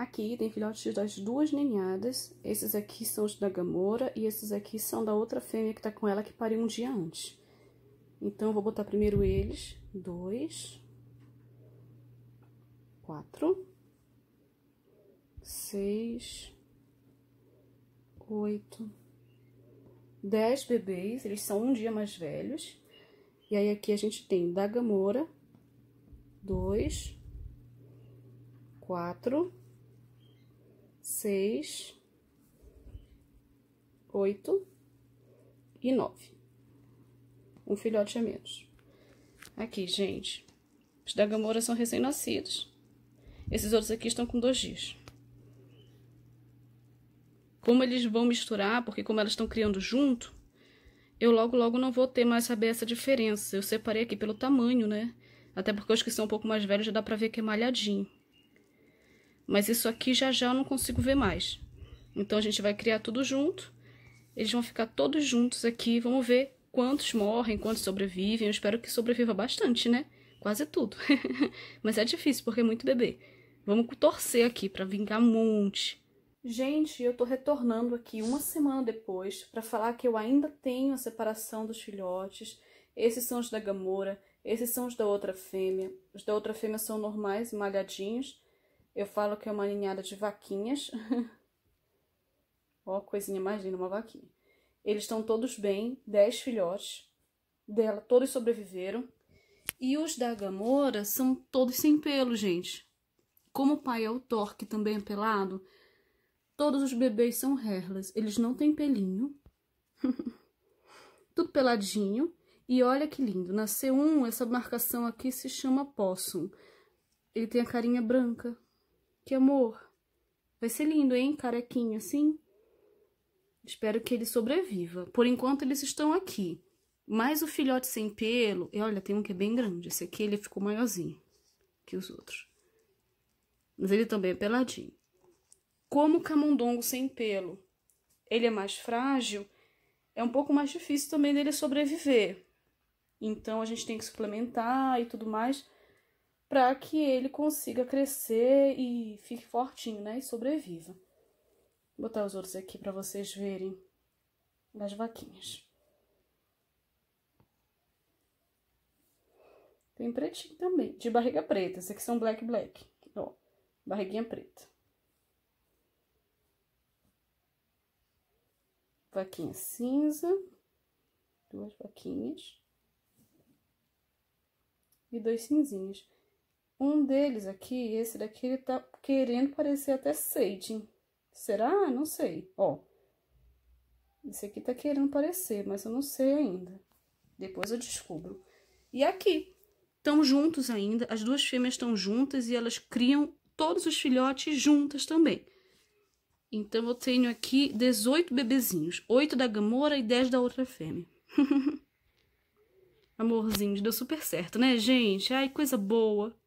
Aqui tem filhotes das duas ninhadas, esses aqui são os da Gamora e esses aqui são da outra fêmea que tá com ela que pariu um dia antes. Então, eu vou botar primeiro eles, dois, quatro, seis, oito, dez bebês, eles são um dia mais velhos. E aí, aqui a gente tem da Gamora, dois, quatro, seis, oito e nove. Um filhote a menos. Aqui, gente. Os da Gamora são recém-nascidos. Esses outros aqui estão com dois dias. Como eles vão misturar, porque como elas estão criando junto, eu logo, logo não vou ter mais saber essa diferença. Eu separei aqui pelo tamanho, né? Até porque os que são um pouco mais velhos já dá pra ver que é malhadinho. Mas isso aqui já já eu não consigo ver mais. Então, a gente vai criar tudo junto. Eles vão ficar todos juntos aqui. Vamos ver quantos morrem, quantos sobrevivem. Eu espero que sobreviva bastante, né? Quase tudo. Mas é difícil, porque é muito bebê. Vamos torcer aqui para vingar um monte. Gente, eu tô retornando aqui uma semana depois para falar que eu ainda tenho a separação dos filhotes. Esses são os da Gamora, esses são os da outra fêmea. Os da outra fêmea são normais, malhadinhos. Eu falo que é uma ninhada de vaquinhas. Ó, coisinha mais linda, uma vaquinha. Eles estão todos bem, dez filhotes dela, todos sobreviveram. E os da Gamora são todos sem pelo, gente. Como o pai é o Thor, que também é pelado, todos os bebês são herlas. Eles não têm pelinho. Tudo peladinho. E olha que lindo. nasceu um, essa marcação aqui se chama possum. Ele tem a carinha branca, que amor. Vai ser lindo, hein? Carequinho assim. Espero que ele sobreviva. Por enquanto, eles estão aqui. Mas o filhote sem pelo... E olha, tem um que é bem grande. Esse aqui, ele ficou maiorzinho que os outros. Mas ele também é peladinho. Como o camundongo sem pelo, ele é mais frágil, é um pouco mais difícil também dele sobreviver. Então, a gente tem que suplementar e tudo mais para que ele consiga crescer e fique fortinho, né? E sobreviva. Vou botar os outros aqui para vocês verem das vaquinhas. Tem pretinho também, de barriga preta. Esses aqui são black black, ó, barriguinha preta. Vaquinha cinza, duas vaquinhas e dois cinzinhos. Um deles aqui, esse daqui, ele tá querendo parecer até seiting. Será? Não sei. Ó. Esse aqui tá querendo parecer, mas eu não sei ainda. Depois eu descubro. E aqui. Estão juntos ainda. As duas fêmeas estão juntas e elas criam todos os filhotes juntas também. Então, eu tenho aqui 18 bebezinhos. 8 da Gamora e 10 da outra fêmea. Amorzinhos, deu super certo, né, gente? Ai, coisa boa.